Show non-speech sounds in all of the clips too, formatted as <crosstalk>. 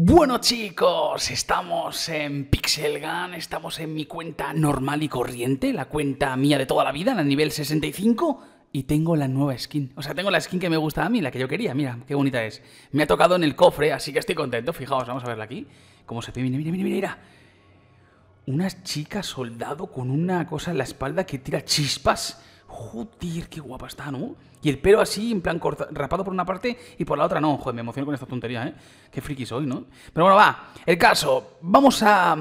Bueno chicos, estamos en Pixel Gun, estamos en mi cuenta normal y corriente, la cuenta mía de toda la vida, la nivel 65, y tengo la nueva skin. O sea, tengo la skin que me gusta a mí, la que yo quería, mira, qué bonita es. Me ha tocado en el cofre, así que estoy contento, fijaos, vamos a verla aquí. Como se ve, mira, mira, mira, mira. una chica soldado con una cosa en la espalda que tira chispas Joder, qué guapa está, ¿no? Y el pelo así, en plan rapado por una parte y por la otra no. Joder, me emociono con esta tontería, ¿eh? Qué friki soy, ¿no? Pero bueno, va. El caso. Vamos mm, a,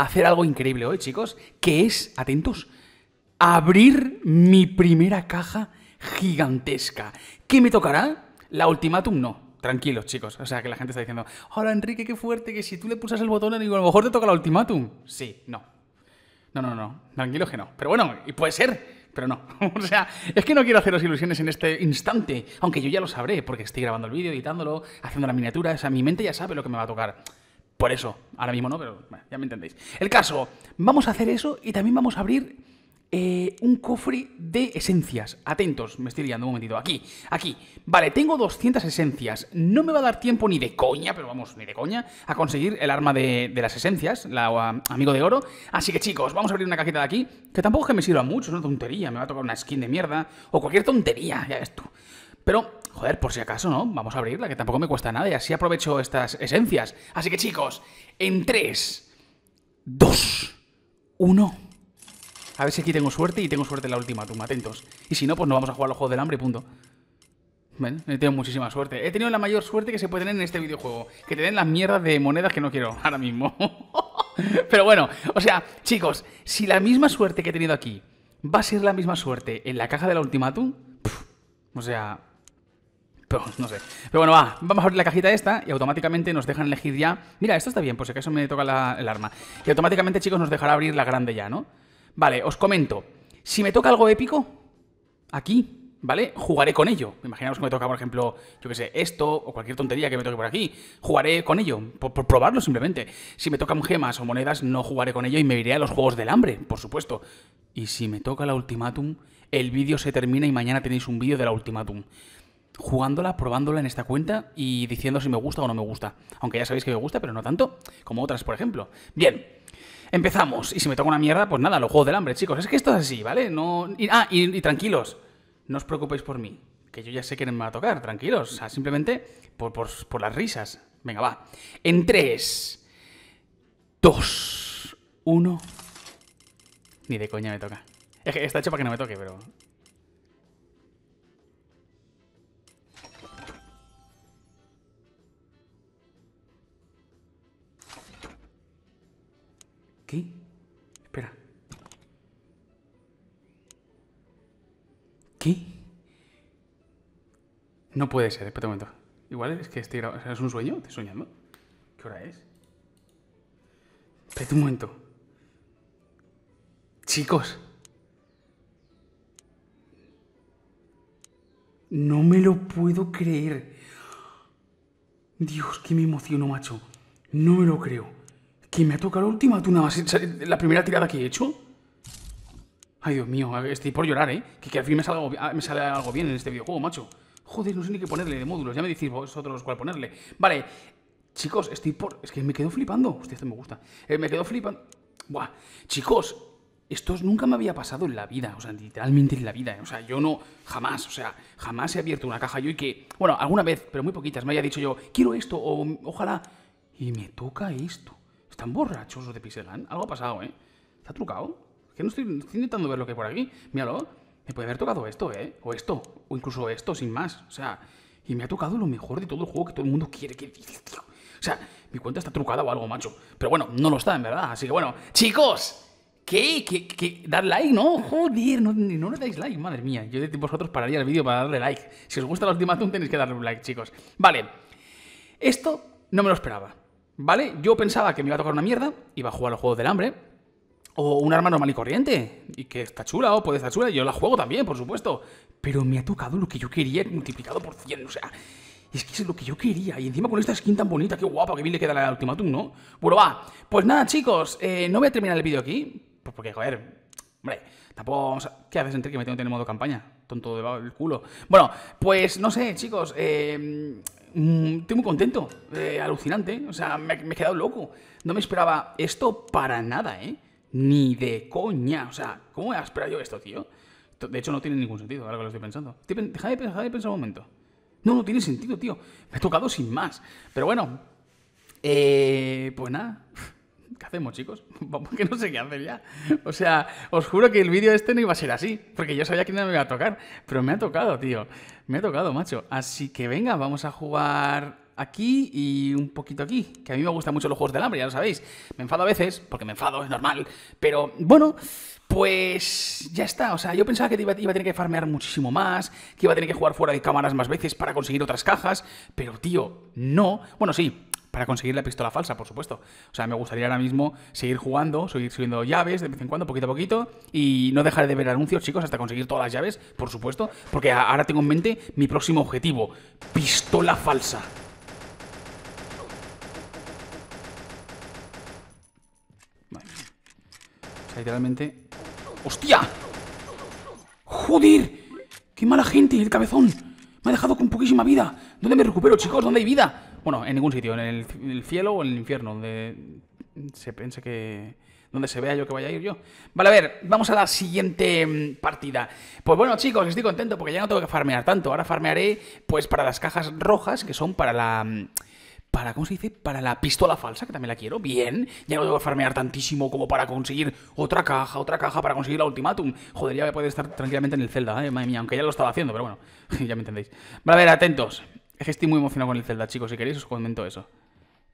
hacer algo increíble hoy, chicos. Que es, atentos, abrir mi primera caja gigantesca. ¿Qué me tocará? La ultimátum, no tranquilos, chicos. O sea, que la gente está diciendo, Hola, Enrique, qué fuerte, que si tú le pulsas el botón, digo, a lo mejor te toca la ultimátum Sí, no. No, no, no. Tranquilos que no. Pero bueno, y puede ser pero no. <laughs> o sea, es que no quiero haceros ilusiones en este instante, aunque yo ya lo sabré, porque estoy grabando el vídeo, editándolo, haciendo la miniatura, o sea, mi mente ya sabe lo que me va a tocar. Por eso, ahora mismo no, pero ya me entendéis. El caso, vamos a hacer eso y también vamos a abrir eh, un cofre de esencias. Atentos, me estoy liando un momentito. Aquí, aquí. Vale, tengo 200 esencias. No me va a dar tiempo ni de coña, pero vamos, ni de coña, a conseguir el arma de, las esencias, la ah, amigo de oro. Así que chicos, vamos a abrir una cajita de aquí, que tampoco es que me sirva mucho, es una tontería. Me va a tocar una skin de mierda o cualquier tontería, ya ves tú. Pero, joder, por si acaso, ¿no? Vamos a abrirla, que tampoco me cuesta nada y así aprovecho estas esencias. Así que chicos, en 3, 2, 1... A ver si aquí tengo suerte y tengo suerte en la última atentos. Y si no, pues no vamos a jugar los juegos del hambre punto. ¿Ven? he muchísima suerte. He tenido la mayor suerte que se puede tener en este videojuego. Que te den las mierdas de monedas que no quiero <laughs> ahora mismo. <laughs> Pero bueno, o sea, chicos, si la misma suerte que he tenido aquí va a ser la misma suerte en la caja de la Ultimatum, o sea... no sé. Pero bueno, va, vamos a abrir la cajita esta y automáticamente nos dejan elegir ya... Mira, esto está bien, por si acaso me toca la, el arma. Y automáticamente, chicos, nos dejará abrir la grande ya, ¿no? Vale, os comento. Si me toca algo épico, aquí, ¿vale? Jugaré con ello. Imaginaos que me toca, por ejemplo, yo qué sé, esto o cualquier tontería que me toque por aquí. Jugaré con ello, por, probarlo simplemente. Si me tocan gemas o monedas, no jugaré con ello y me iré a los juegos del hambre, por supuesto. Y si me toca la ultimatum, el vídeo se termina y mañana tenéis un vídeo de la ultimatum jugándola, probándola en esta cuenta y diciendo si me gusta o no me gusta. Aunque ya sabéis que me gusta, pero no tanto como otras, por ejemplo. Bien, empezamos. Y si me toca una mierda, pues nada, lo juego del hambre, chicos. Es que esto es así, ¿vale? No... ah, y, tranquilos, no os preocupéis por mí, que yo ya sé quién me va a tocar, tranquilos. O sea, simplemente por, por las risas. Venga, va. En tres, dos, uno... Ni de coña me toca. Es que está hecho para que no me toque, pero ¿Qué? Espera. ¿Qué? No puede ser, espera un momento. Igual es que estoy grabando. ¿Es un sueño? ¿Estoy soñando? ¿Qué hora es? Espera un momento. Chicos. No me lo puedo creer. Dios, que me emociono, macho. No me lo creo. ¿Que me ha tocado la última tú tuna? ¿La primera tirada que he hecho? Ay, Dios mío, estoy por llorar, ¿eh? Que, al fin ah, me sale, algo, bien en este videojuego, macho. Joder, no sé ni qué ponerle de módulos. Ya me decís vosotros cuál ponerle. Vale, chicos, estoy por... Es que me quedo flipando. Hostia, esto me gusta. Eh, me quedo flipando. Buah, chicos, esto nunca me había pasado en la vida, o sea, literalmente en la vida. ¿eh? O sea, yo no, jamás, o sea, jamás he abierto una caja yo y que, bueno, alguna vez, pero muy poquitas, me haya dicho yo, quiero esto o ojalá, y me toca esto. ¿Están borrachos de Pixelan? Algo ha pasado, ¿eh? ¿Está trucado? Que no estoy, intentando ver lo que hay por aquí. Míralo. Me puede haber tocado esto, ¿eh? O esto. O incluso esto, sin más. O sea, y me ha tocado lo mejor de todo el juego que todo el mundo quiere. que tío? O sea, mi cuenta está trucada o algo, macho. Pero bueno, no lo está, en verdad. Así que bueno, chicos. ¿Qué? ¿Qué? ¿Qué? ¿Dar like? No, joder, no, le dais like, madre mía. Yo de vosotros pararía el vídeo para darle like. Si os gusta la última tenéis que darle un like, chicos. Vale. Esto no me lo esperaba. ¿Vale? Yo pensaba que me iba a tocar una mierda, iba a jugar los juegos del hambre, o un arma normal y corriente, y que está chula, o puede estar chula, yo la juego también, por supuesto, pero me ha tocado lo que yo quería multiplicado por 100, o sea, es que es lo que yo quería, y encima con esta skin tan bonita, qué guapa, que bien le queda la Ultimatum, ¿no? Bueno, va, pues nada, chicos, eh, no voy a terminar el vídeo aquí, pues porque, joder, hombre, tampoco vamos ¿Qué haces, entre que me tengo que tener modo campaña? Tonto de el culo. Bueno, pues no sé, chicos, eh Mm, estoy muy contento, eh, alucinante, o sea, me, he quedado loco. No me esperaba esto para nada, ¿eh? Ni de coña, o sea, ¿cómo a esperar yo esto, tío? De hecho, no tiene ningún sentido, ahora que lo estoy pensando. de, pensar un momento. No, no tiene sentido, tío. Me he tocado sin más. Pero bueno, eh, pues nada. ¿qué hacemos, chicos? <laughs> que no sé qué hacer ya. O sea, os juro que el vídeo este no iba a ser así, porque yo sabía que no me iba a tocar, pero me ha tocado, tío. Me ha tocado, macho. Así que venga, vamos a jugar aquí y un poquito aquí, que a mí me gustan mucho los juegos del hambre, ya lo sabéis. Me enfado a veces, porque me enfado, es normal, pero bueno, pues ya está, o sea, yo pensaba que iba, a tener que farmear muchísimo más, que iba a tener que jugar fuera de cámaras más veces para conseguir otras cajas, pero tío, no, bueno, sí, para conseguir la pistola falsa, por supuesto. O sea, me gustaría ahora mismo seguir jugando, seguir subiendo llaves de vez en cuando, poquito a poquito, y no dejar de ver anuncios, chicos, hasta conseguir todas las llaves, por supuesto, porque ahora tengo en mente mi próximo objetivo, pistola falsa. Vale. O sea, literalmente... ¡Hostia! ¡Joder! ¡Qué mala gente, el cabezón! Me ha dejado con poquísima vida. ¿Dónde me recupero, chicos? ¿Dónde hay vida? Bueno, en ningún sitio, en el, cielo o en el infierno, donde se piensa que, donde se vea yo que vaya a ir yo. Vale, a ver, vamos a la siguiente mm, partida. Pues bueno, chicos, estoy contento porque ya no tengo que farmear tanto. Ahora farmearé, pues, para las cajas rojas, que son para la... Mm, para, ¿cómo se dice? Para la pistola falsa, que también la quiero. Bien, ya no tengo que farmear tantísimo como para conseguir otra caja, otra caja para conseguir la ultimátum Joder, ya voy a poder estar tranquilamente en el celda, ¿eh? madre mía, aunque ya lo estaba haciendo, pero bueno, <laughs> ya me entendéis. Vale, a ver, atentos. Es que estoy muy emocionado con el Zelda, chicos. Si queréis os comento eso.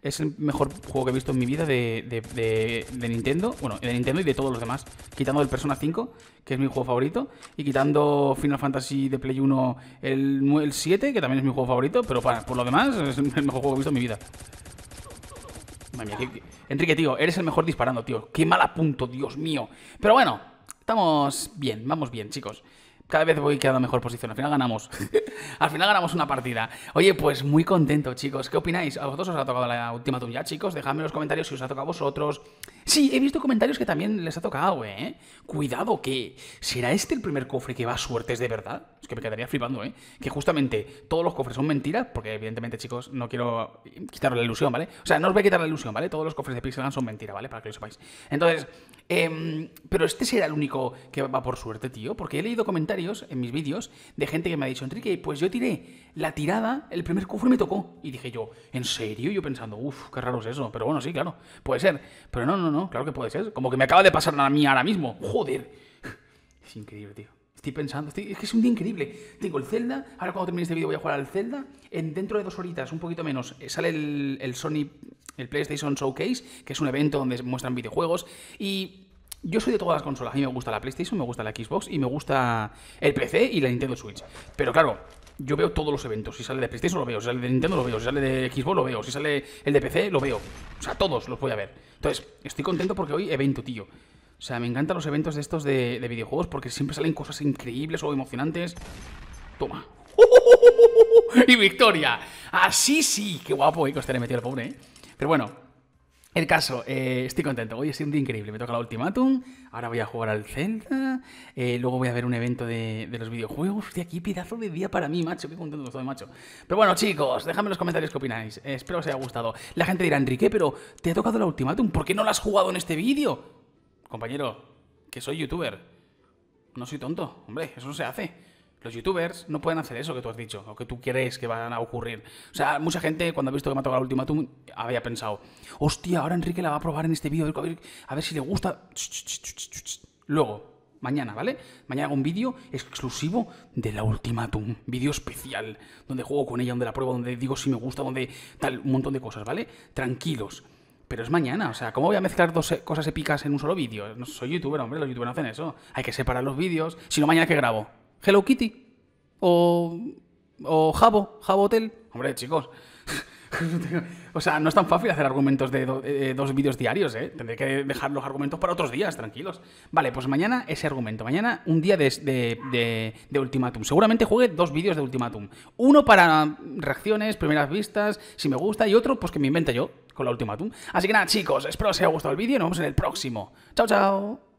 Es el mejor juego que he visto en mi vida de, Nintendo. Bueno, de Nintendo y de todos los demás. Quitando el Persona 5, que es mi juego favorito. Y quitando Final Fantasy de Play 1, el, 7, que también es mi juego favorito. Pero para, por lo demás, es el mejor juego que he visto en mi vida. Madre mía, Enrique, tío, eres el mejor disparando, tío. Qué mal apunto, Dios mío. Pero bueno, estamos bien, vamos bien, chicos cada vez voy quedando mejor posición. Al final ganamos. <laughs> Al final ganamos una partida. Oye, pues muy contento, chicos. ¿Qué opináis? ¿A vosotros os ha tocado la última tuya, chicos? Dejadme en los comentarios si os ha tocado a vosotros. Sí, he visto comentarios que también les ha tocado, ¿eh? Cuidado, que será este el primer cofre que va a suertes de verdad. Es que me quedaría flipando, ¿eh? Que justamente todos los cofres son mentiras, porque evidentemente, chicos, no quiero quitaros la ilusión, ¿vale? O sea, no os voy a quitar la ilusión, ¿vale? Todos los cofres de Pixelan son mentira, ¿vale? Para que lo sepáis. Entonces, em, pero este será el único que va por suerte, tío, porque he leído comentarios en mis vídeos de gente que me ha dicho, Enrique, pues yo tiré la tirada, el primer cofre me tocó. Y dije yo, ¿en serio? Yo pensando, uff, qué raro es eso. Pero bueno, sí, claro, puede ser. Pero no, no, claro que puede ser. Como que me acaba de pasar a mí ahora mismo. Joder. <laughs> Es increíble, tío. Estoy pensando, es que es un día increíble. Tengo el Zelda, ahora cuando termine este vídeo voy a jugar al Zelda. En, dentro de dos horitas, un poquito menos, eh, sale el, el Sony, el PlayStation Showcase, que es un evento donde muestran videojuegos. Y yo soy de todas las consolas. A mí me gusta la PlayStation, me gusta la Xbox y me gusta el PC y la Nintendo Switch. Pero claro, yo veo todos los eventos. Si sale de PlayStation lo veo, si sale de Nintendo lo veo, si sale de Xbox lo veo, si sale el de PC lo veo. O sea, todos los voy a ver. Entonces, estoy contento porque hoy evento, tío. O sea, me encantan los eventos de estos de, videojuegos porque siempre salen cosas increíbles o emocionantes. Toma. <laughs> ¡Y victoria! Así sí, qué guapo, Y eh, que os el pobre, eh. Pero bueno, el caso, eh, estoy contento. Hoy es un día increíble. Me toca la Ultimatum, ahora voy a jugar al Zelda, eh, luego voy a ver un evento de, los videojuegos. Hostia, aquí pedazo de día para mí, macho. Qué contento estoy, macho. Pero bueno, chicos, dejadme en los comentarios qué opináis. Eh, espero que os haya gustado. La gente dirá, Enrique, pero te ha tocado la Ultimatum. ¿Por qué no la has jugado en este vídeo? Compañero, que soy youtuber. No soy tonto. Hombre, eso no se hace. Los youtubers no pueden hacer eso que tú has dicho o que tú quieres que van a ocurrir. O sea, mucha gente cuando ha visto que me ha tocado la última tú había pensado, hostia, ahora Enrique la va a probar en este vídeo, a ver, a ver si le gusta. Luego, mañana, ¿vale? Mañana hago un vídeo exclusivo de la Ultimatum, vídeo especial, donde juego con ella, donde la pruebo, donde digo si me gusta, donde tal, un montón de cosas, ¿vale? Tranquilos. Pero es mañana, o sea, ¿cómo voy a mezclar dos e, cosas épicas en un solo vídeo? No soy youtuber, hombre, los youtubers no hacen eso. Hay que separar los vídeos, si no mañana que grabo. Hello Kitty o, o Jabo, Jabo Hotel. Hombre, chicos. <laughs> o sea, no es tan fácil hacer argumentos de, eh, dos vídeos diarios, ¿eh? Tendré que dejar los argumentos para otros días, tranquilos. Vale, pues mañana ese argumento. Mañana un día de, de, de Seguramente juegue dos vídeos de UltimaTum, Uno para reacciones, primeras vistas, si me gusta, y otro pues que me invente yo con la UltimaTum. Así que nada, chicos, espero os haya gustado el vídeo y nos vemos en el próximo. Chao, chao.